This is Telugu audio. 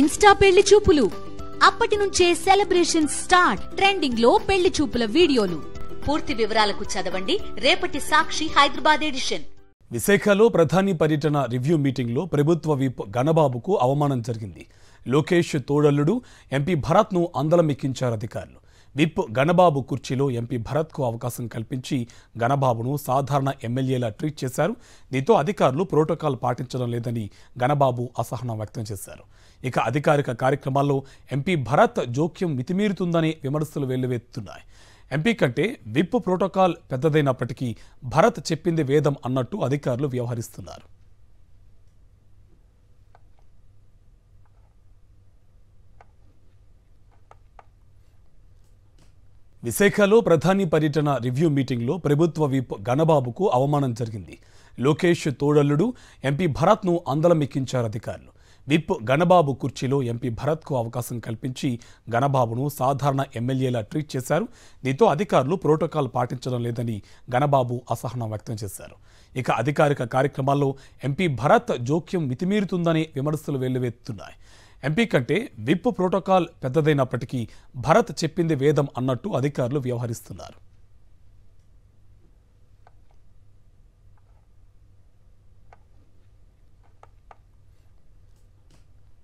ఇన్స్టా పెళ్లి చూపులు అప్పటి నుంచే సెలబ్రేషన్ స్టార్ట్ ట్రెండింగ్ లో పెళ్లి చూపుల వీడియోలు పూర్తి వివరాలకు చదవండి రేపటి సాక్షి హైదరాబాద్ ఎడిషన్ విశాఖలో ప్రధాని పర్యటన రివ్యూ మీటింగ్లో ప్రభుత్వ విప్ గణబాబుకు అవమానం జరిగింది లోకేష్ తోడల్లుడు ఎంపీ భరత్ ను అందలమెక్కించారు అధికారులు విప్ గణబాబు కుర్చీలో ఎంపీ భరత్కు అవకాశం కల్పించి గణబాబును సాధారణ ఎమ్మెల్యేలా ట్రీట్ చేశారు దీంతో అధికారులు ప్రోటోకాల్ పాటించడం లేదని గణబాబు అసహనం వ్యక్తం చేశారు ఇక అధికారిక కార్యక్రమాల్లో ఎంపీ భరత్ జోక్యం మితిమీరుతుందని విమర్శలు వెల్లువెత్తున్నాయి ఎంపీ కంటే విప్ ప్రోటోకాల్ పెద్దదైనప్పటికీ భరత్ చెప్పింది వేదం అన్నట్టు అధికారులు వ్యవహరిస్తున్నారు విశాఖలో ప్రధాని పర్యటన రివ్యూ మీటింగ్లో ప్రభుత్వ విప్ గణబాబుకు అవమానం జరిగింది లోకేష్ తోడల్లుడు ఎంపీ భరత్ను అందలమెక్కించారు అధికారులు విప్ గణబాబు కుర్చీలో ఎంపీ భరత్కు అవకాశం కల్పించి ఘనబాబును సాధారణ ఎమ్మెల్యేలా ట్రీట్ చేశారు దీంతో అధికారులు ప్రోటోకాల్ పాటించడం లేదని ఘనబాబు అసహనం వ్యక్తం చేశారు ఇక అధికారిక కార్యక్రమాల్లో ఎంపీ భరత్ జోక్యం మితిమీరుతుందనే విమర్శలు వెల్లువెత్తున్నాయి ఎంపీ కంటే విప్ ప్రోటోకాల్ పెద్దదైనప్పటికీ భరత్ చెప్పింది వేదం అన్నట్టు అధికారులు వ్యవహరిస్తున్నారు